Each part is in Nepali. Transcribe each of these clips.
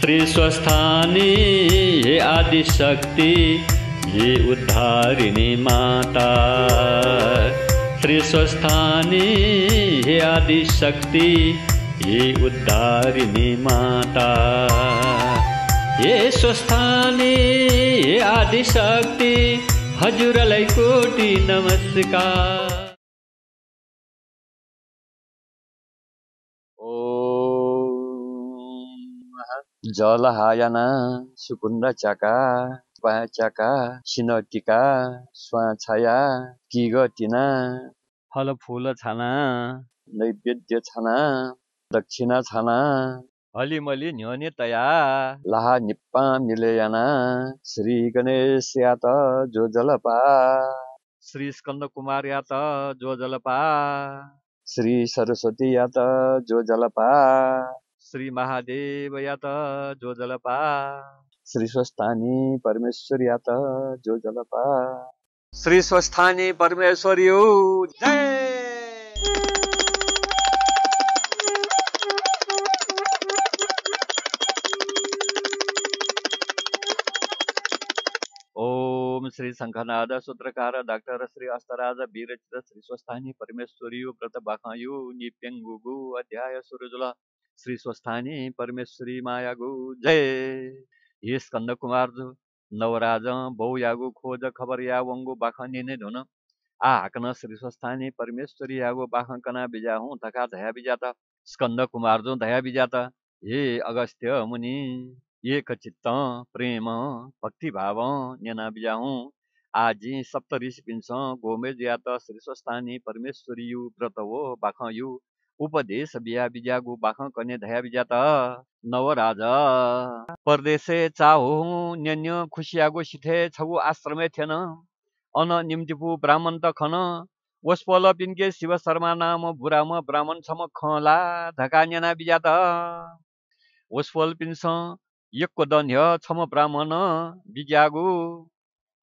श्री स्वस्थानी ये आदिशक्ति ये उद्धारिणी माता श्री स्वस्थानी ये आदिशक्ति ये उद्धारिणी माता ये स्वस्थानी ये आदि शक्ति हजुरलाई कोटि नमस्कार जलहायना सुकुन्द्र चका पाच्याका सिनटिका स्वाछाया किगटिना फलफुल छाना नैवेद्य छाना दक्षिणा छाना हलिमलि न्योने तया लाहा निप्पा मिलेयाना श्री गणेश यात जो जलपा श्री स्कन्द कुमार यात जो जलपा श्री सरस्वती यात जो जलपा श्री महादेव यात जो जलपा श्री स्वस्थानी परमेश्वर यात जो जलपा श्री स्वस्थानी परमेश्वर जय श्री शंखनाद सूत्रकार डॉक्टर श्री अस्तराज बीरचित श्री स्वस्थानी परमेश्वरी व्रत बाखायु निप्यंगुगु अध्याय सूर्यजुला श्री स्वस्थानी परमेश्वरी मायागु जय हे स्कन्द कुमार जो नवराज बौ यागु खोज खबर या वङ्गु बाख नै धुन आ हाकन श्री स्वस्थानी परमेश्वरी यागु बाख कना बिजा हुँ धका धया बिजाता स्कन्द कुमार जो धया बिजाता हे अगस्त्य मुनि एक चित्त प्रेम भक्ति भाव नेना बिजा हुँ आज सप्त ऋषि पिंस गोमेज यात श्री स्वस्थानी परमेश्वरी यु व्रत हो बाख यु उपदेश बिहा बिजा गु बाख कन्या धया बिजा त नवराज परदेशे चाहो न्यन्य खुसियागो सिथे छगु आश्रमे थिएन अन निम्तिपु ब्राह्मण त खन वस्पल पिन्के शिव शर्मा नाम बुराम ब्राह्मण छम खला धका न्याना बिजा त वस्पल पिन्स यक्को दन्य छम ब्राह्मण बिज्यागु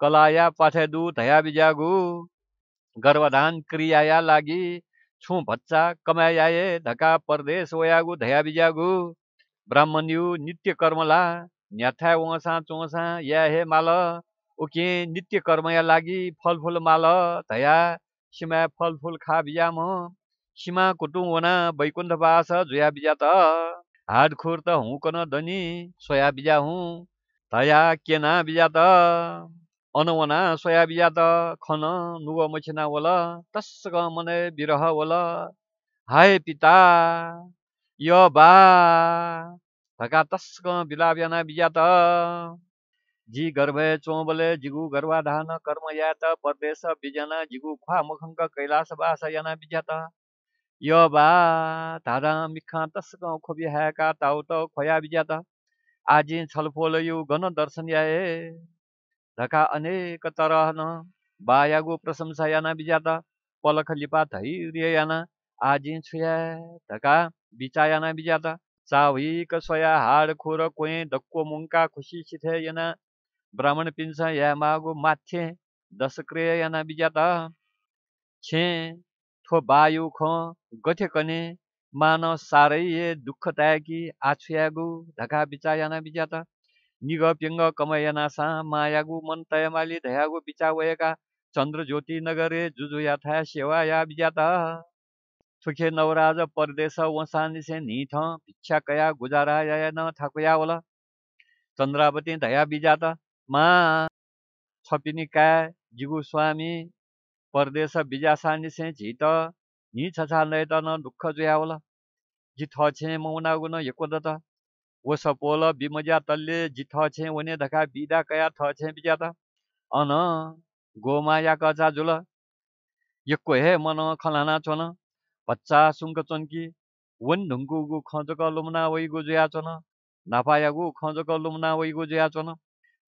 कलाया पाठेदु धया बिजागु गर्भधान क्रियाया लागि छु भच्चा कमायाए धका परदेश ओयागु धया बिजागु ब्राह्मण्यु नित्य कर्मला न्याथा ओसा चोसा या हे माल ओके नित्य कर्मया लागि फलफुल माल धया सिमा फलफुल खा बिजा म सिमा कुटुङ वना वैकुण्ठ बास जुया बिजा त हाड खुर त हुँ कन धनी सोया बिजा हुँ धया केना बिजा त ಅನವನ ಸೊಯಾಬಿಯಾದ खन नुग मछिना वल तस्क मने बिरह वल हाय पिता य बा धका तस्क बिलाव्याना बिजात जी गर्भे चोबले जिगु धान कर्म यात परदेश बिजना जिगु ख्वा मुखङ्क कैलाश बास याना त य बा धारा मिखा तस्क खोबि ताउ त खोया त आजी छलफोल यु घन दर्शन याए तथा अनेक तरह न बायागो प्रशंसा याना बिजात पलख लिपा धैर्यना आजी छुया तका बिचा याना बिजात सावीक स्वया हाड़ खोर कोई दक्को मुंका खुशी छिथे यना ब्राह्मण पिंस या मागो माथे दस क्रिय याना बिजात छे थो बायु खो गठे कने मानो सारे ये दुख तय की आछुया गु धका बिचा याना बिजाता निग पिङ्ग कमयनासा मायागु मन तयमाली धयागु पिचावयका चन्द्र ज्योति नगरे जुजु याथा सेवा या बिजात सुखे नवराज परदेश निसे निथ भिक्षा कया गुजारा या न थाकुया होला चन्द्रावती धया बिजात मा छपिनी का जिगु स्वामी परदेश बिजासानिसे झित नि छछा नै त न दुःख जुया होला जिथ छे मौना गुण यकोदत ወሰጶለ छे वने धका बिदा कया थ छे बिजा त अन गोमाया या कचा जुल यक्को हे मन खलाना चोन बच्चा सुङ्क चनकी वन ढुङ्गु गु खजक लुम्ना वै जया छन नापाया गु खजक लुम्ना वै गोजुया मचा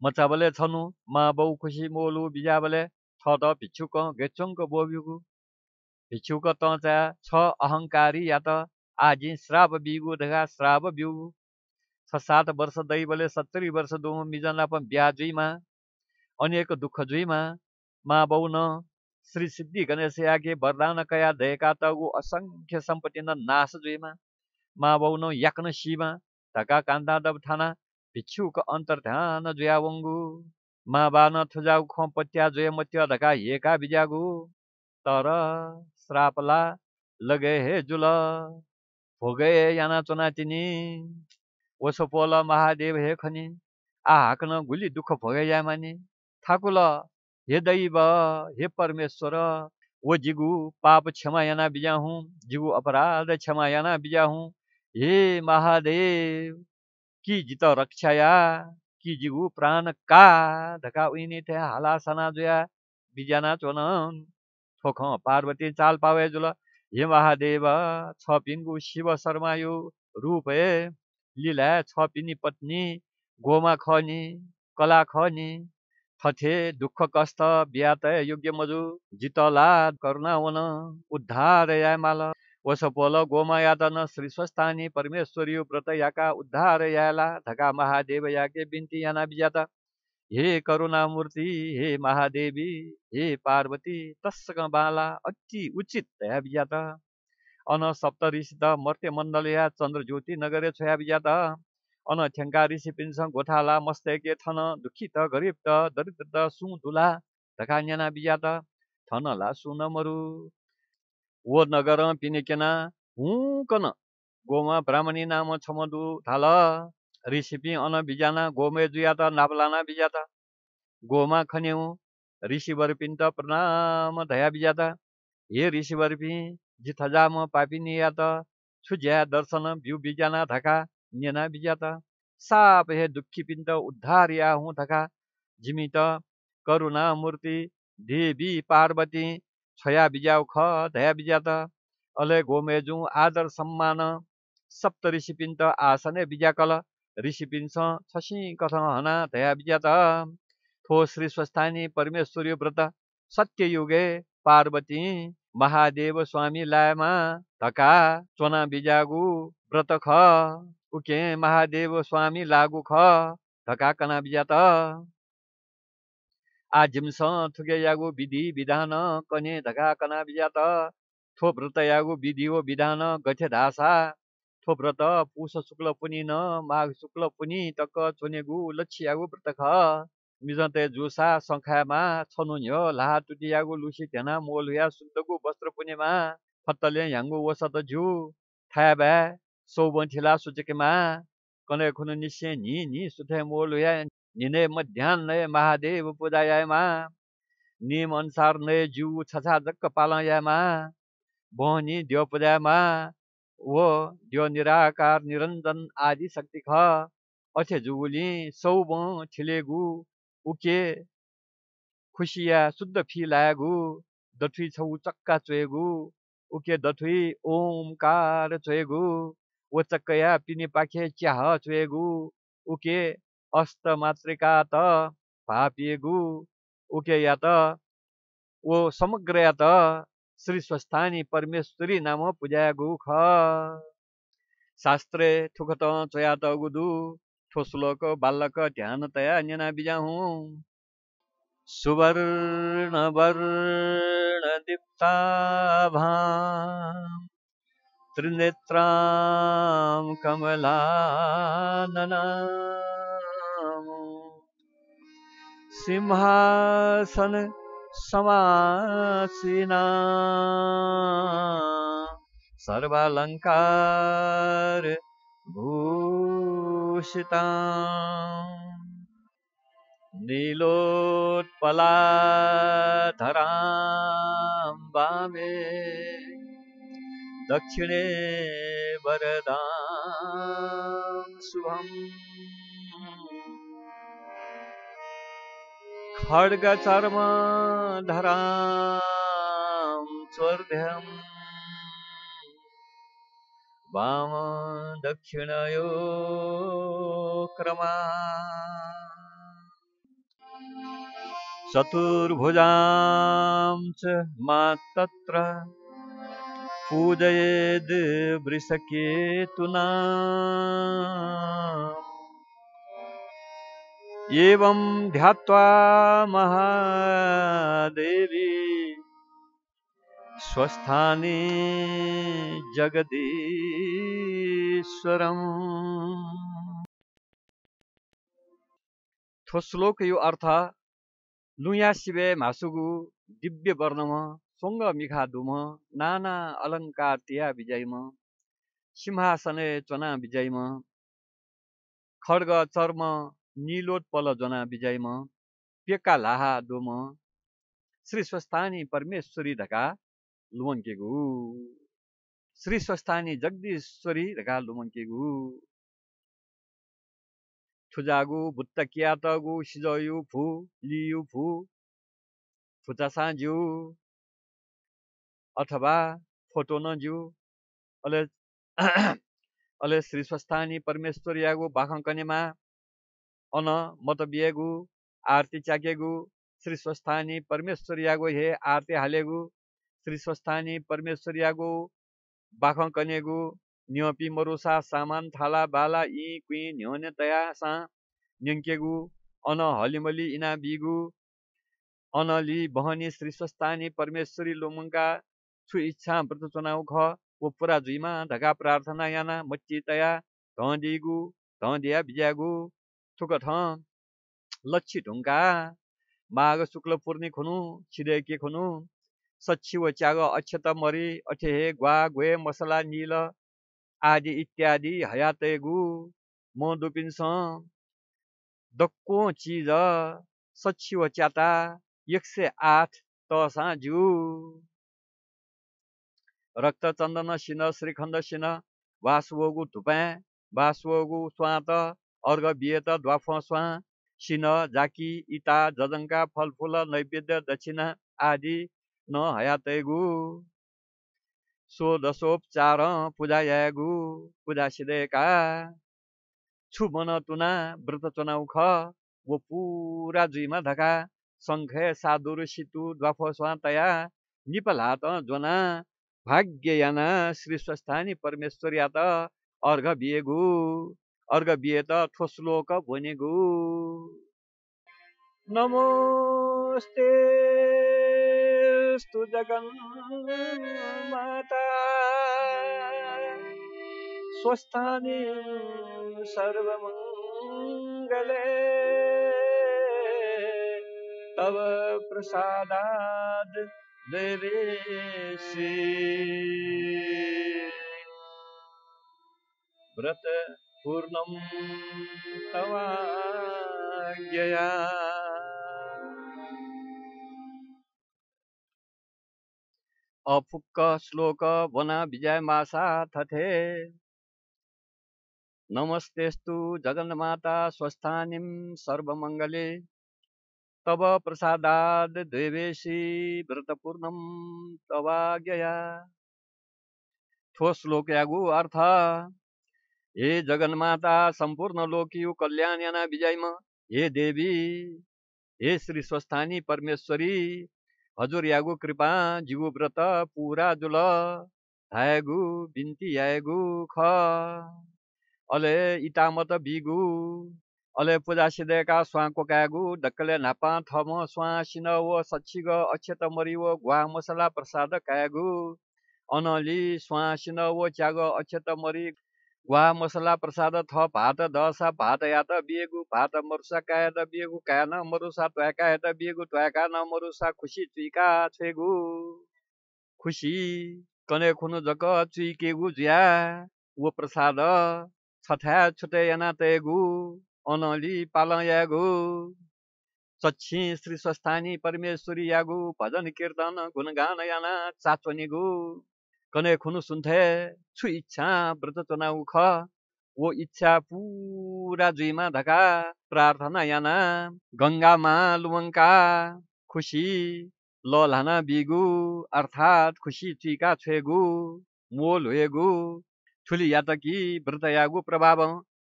मचाबले छनु मा बौ खुसी मोलु बिजाबले छ त भिक्षुक गेचुङ्क बोब्युगु भिक्षुक त छ अहङ्कारी या त आजि श्राव बिगु धगा श्राव बिउगु छ सात वर्ष दैवले सत्तरी वर्ष दुमो मिजना पनि बिहा जुइमा अनेक दुःख जुइमा मा न श्री सिद्धि गणेश आगे वरदान कया दयका तगु असङ्ख्य सम्पत्ति न नाश जुइमा मा बौन याक्न सीमा धका कान्दा दब थाना भिक्षुक अन्तर ध्यान जुया वङ्गु मा न थुजाउ ख पत्या जोय मत्या धका हेका बिजागु तर श्रापला लगे हे जुल भोगे याना चुना तिनी पोल महादेव हे खनी आ हाकन गुली दुःख भोगैया मानी ठाकुल हे दैव हे परमेश्वर ओ जिगु पाप क्षमा बिजाहुँ जिगु अपराध क्षमा याना बिजाहुँ हे महादेव कि जित रक्षाया कि जिगु प्राण का धका उइने थे हाला सना जोया बिजाना चोन ठोख पार्वती चाल पावे जुल हे महादेव छ पिङ्गु शिव शर्मा यो रूप लिला छपिनी पत्नी गोमा खनी कला खनी थथे दुःख कष्ट व्यातय योग्य मजु जितला करुणावन उद्धार या यामाल वसपोल गोमा यादन श्री स्वस्थानी परमेश्वरी व्रत याका उद्धार याला धका महादेव याके बिन्ती याना विजाता हे करुणामूर्ति हे महादेवी हे पार्वती तस्क बाला अति उचित या अन ऋषि सप्त त मर्त्य मण्डलया चन्द्रज्योति नगरे छोया त अन ठ्याङ्का ऋषि पिन्स गोठाला मस्तेके थन दुखी त त दुखित धका न्याना बिजा त बिजात थनला सुन मरु ओ नगर पिनेकेना हुन गोमा ब्राह्मणी नाम छमदु थाल ऋषिपि अन बिजाना गोमे जुयात बिजा बिजाता गोमा खन्यौ ऋषिवर पिन्त प्रणाम धया बिजाता हे ऋषिवर पि पापी पापिनिया त छुज्या दर्शन बिउ बिजाना धका निना त साप हे दुखी पिन्त उद्धार हुँ धका झिमित करुणा मूर्ति देवी पार्वती छया बिज्याउ खयाया बिज्यात अलै अले जु आदर सम्मान सप्त ऋषि पिन्त आसनै बिज्याकल ऋषि पिन्स हना धया त थो श्री स्वस्थानी परमेश्वरी व्रत युगे पार्वती महादेव स्वामी लामा धका चोना बिजागु व्रत ख उके महादेव स्वामी लागु ख धका कना बिजा त आजिमस थुके यागु विधि विधान कने धका कना बिजा त थोप व्रत यागु विधि हो विधान गठे धासा थो व्रत पुष शुक्ल पुनि न माघ शुक्ल पुनि तक चोनेगु लक्ष्यागु व्रत ख मिजन्ते जुसा शङ्खामा छनु हो ला टुटियागु लुसी थेना मोल या सुन्दगु वस्त्र पुनेमा फत्तले ह्याङ्गु वसत त थाया भ्या सौबन ठिला सुचेकेमा कनै खुन निशे नि नि सुथे मोल या निने मध्यान नय महादेव पुधाया नियम अनुसार नय ज्यू छ पालमा बहनी देव पुमा ओ देव निराकार निरञ्जन आदि शक्ति ख अछे जुगुली सौब छिलेगु उके खुसिया शुद्ध फी लागु दथुई छौ चक्का चोएगु उके दठुई ओमकार चोएगु ओ चक्कया पिने पाखे च्याह चोएगु उके अस्त मात्रिका त भापिएगु उके या त ओ समग्र या त श्री स्वस्थानी परमेश्वरी नाम पूजागु ख शास्त्रे ठुकत त गुदु ठोसलोक बालक ध्यान तया अंजना बिजाहु सुवर्ण वर्ण दीप्ता त्रिनेत्रां कमला सिंहासन समासीना सर्वालंकार भू उषिता नीलोत्पलाधरां वामे दक्षिणे वरदां शुभम् खड्गचर्मधरां चोर्ध्यम् वाम दक्षिणयो क्रमा चतुर्भुजा मात्र पूजयेद वृषकेतुना ध्यात्वा महादेवी स्वस्थाने जगदीश्वरम् थोस्लोक यो अर्थ लुया शिवे मासुगु दिव्य वर्णम सोङ्ग मिघा दुम नाना अलङ्कार तिया विजयम सिंहासने चना विजयम खड्ग चर्म पल जना विजयम पेका लाहा दुम। श्री स्वस्थानी परमेश्वरी धका लुमन्केको श्री स्वस्थानी जगदीश्वरी रेखा लुमन्केको हु ठुजागु तगु सिजयु फु लियु फु फुचा अथवा फोटो नज्यु अले अले श्री स्वस्थानी परमेश्वरियागु बाखङ्कनेमा अन मत मतबिएगु आरती चाकेगु श्री स्वस्थानी परमेश्वरियागु हे आरती हालेगु ಶ್ರೀ ಸ್ವಸ್ಥಾನಿ ಪರಮೇಶ್ವರಿಯಾಗು ಬಾಖಂಕನೆಗು न्योपी मरुसा सामान थाला बाला इ क्वि न्योन तया सा न्यङ्केगु अन हलिमली इना बिगु अनली बहनी श्री स्वस्तानी परमेश्वरी लोमुङका छु इच्छा व्रत चुनाउ ख पुरा जुइमा ढका प्रार्थना याना मच्ची तया धडिगु धडिया बिज्यागु थुक ठ लच्छी ढुङ्गा माघ शुक्ल पूर्णी खुनु छिरेके खुनु सचिव च्याग अक्षत मरि अठेहे ग्वा ग्वे मसला निल आदि इत्यादि हयातय गु म दुपिन्छ दक्को चिज सचिव च्याता एक सय आठ रक्त चन्दन सिन श्रीखण्ड सिन वासुगु धुपा वासुगु स्वात अर्घ बियत द्वाफ स्वा सिन जाकी इता जजङ्का फलफुल नैवेद्य दक्षिणा आदि न हयातैगु सोदसोपचार पूजायागु पूजा सिधेका छु मन तुना व्रत चुनाउ ख वो पुरा जुइमा धका सङ्खे साधुर सितु द्वाफ स्वातया निपलात जोना भाग्य याना श्री स्वस्थानी परमेश्वर या त अर्घ बिएगु अर्घ बिए त ठोस्लोक भोनेगु नमोस्ते नमोऽस्तु माता स्वस्थानि सर्वमङ्गले तव प्रसादाद् देवेशि व्रत पूर्णं तवाज्ञया अफुक्क श्लोक वना विजयमासा तथे नमस्तेस्तु जगन्माता स्वस्थानिम सर्वमङ्गले तव प्रसादाद देवेशी व्रतपूर्णम तवाज्ञया ठोस लोकयागु अर्थ हे जगन्माता संपूर्ण लोकियु कल्याण विजय हे देवी हे श्री स्वस्थानी परमेश्वरी हजुर यागु कृपा जीव व्रत पुरा जुल धायगु बिन्ती यागु ख अले इतामत बिगु अले पूजा सिधेका स्वाको कागु ढक्कले नापा थम स्वा सिन व सक्षिग अक्षत मरि व गुवा मसला प्रसाद कागु अनली स्वा सिन व च्याग अक्षत मरि वा मसला प्रसाद थप हात दसा भात यात बिएगु भात मरुसा काया त बिएगु काया न मरुसा त्वाका या त बिएगु त्वाका न मरुसा खुसी चुइका छेगु खुसी कने खुनु जक चुइकेगु ज्या वो प्रसाद छथ्या छुटे याना तेगु अनली पाल यागु श्री स्वस्थानी परमेश्वरी यागु भजन कीर्तन गुणगान याना चाचोनिगु कने खुनु सुन्थे छु इच्छा व्रत चनाउ ख ओ इच्छा पुरा जुइमा धका प्रार्थना याना गङ्गामा मा खुसी ल लाना बिगु अर्थात् खुसी चिका छुएगु मोल होएगु ठुली कि व्रत यागु प्रभाव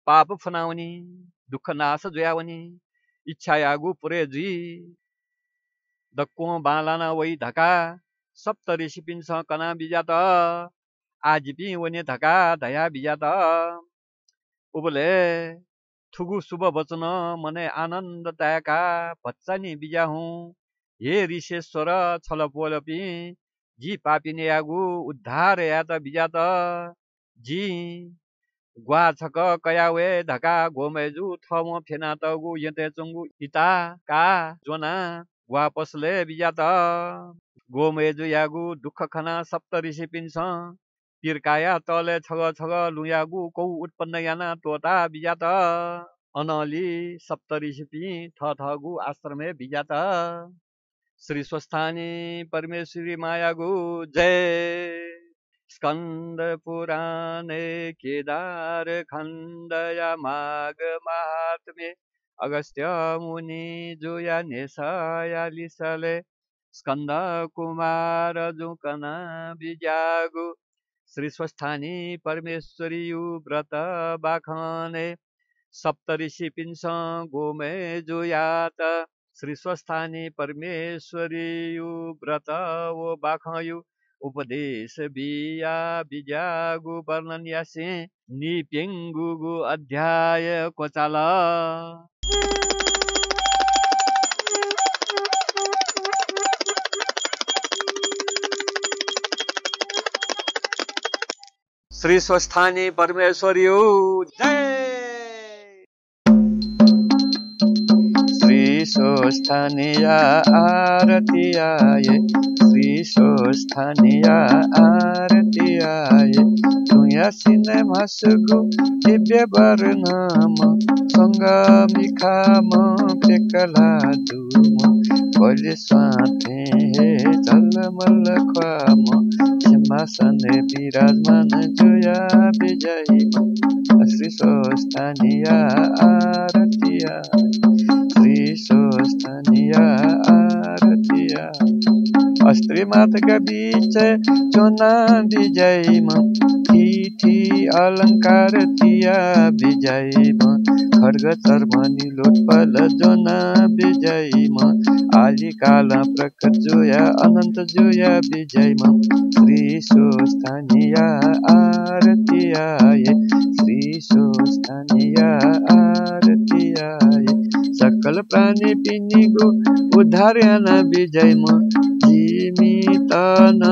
पाप फनाउनी दुःख नाश जुयावनी इच्छा यागु पुरे जुई दक्को बालाना वै धका सप्तरी सिपिन बिजा बिजात आज पि वने धका धया बिजात उबले थुगु शुभ वचन मने आनन्द तयाका नि बिजा हुँ हे ऋषेश्वर छल पि जी पापिने आगु उद्धार या बिजा बिजात जी गुवा छक कयावे धका गोमेजु थम फेना तगु यते चुङ्गु इता का जोना गुवा पसले बिजात गोमेजु यागु दुःख खना सप्त ऋषि पिन्छ तिर्काया तले छग छग लुयागु कौ उत्पन्न याना तोता बिजात अनली सप्त ऋषि पि आश्रमे बिजात श्री स्वस्थानी परमेश्वरी मायागु जय स्कन्द पुराणे केदार खण्डया माग महात्मे अगस्त्य मुनि जोया नेसाया लिसले स्कन्द कुमार जुकन विजागु परमेश्वरी यु व्रत बाखने सप्त ऋषि पिंस गोमै जु यात यु व्रत वो बाखयु उपदेश बिया बिजागु वर्णनसे निपिङ गु अध्याय कोचाला श्री स्वस्थानी परमेश्वरी जय श्री स्वस्थानिया आरती आय श्री स्वस्थानिया आरती आरतिया ये तुयसिन मसगु दिव्य बरनाम संगमिखाम पेकला धूम बलि स्वाथे हे मल खाम ब्रह्मसने विराजमानजया विजयी श्री सोस्थानीया आरतिया मातका बीच चोना विजयमा ठिठी अलङ्कार थिया बिजयमा खड्ग चर्मनी लोटपल जोना विजयमा आली काला प्रकट जोया अनन्त जोया विजयमा श्री आरती आए श्री आरती आए सकल प्राणी पिनीको उद्धार न विजय म तिमी तन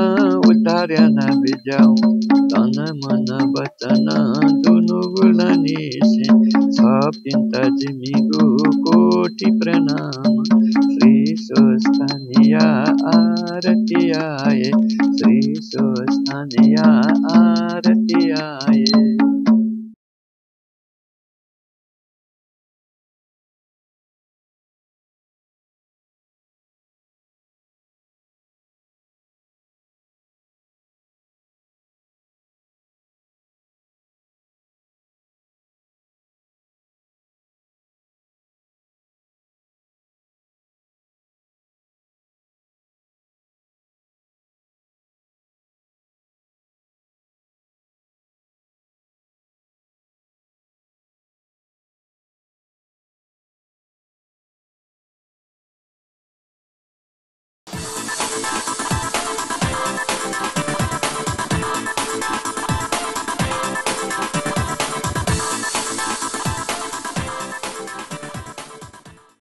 उद्धार न विजाउ तन मन वचन दुनु गुण निसे सपिन्त जिमिगो कोटि प्रणाम श्री स्वस्थानिया आरती आए श्री स्वस्थानिया आरती आए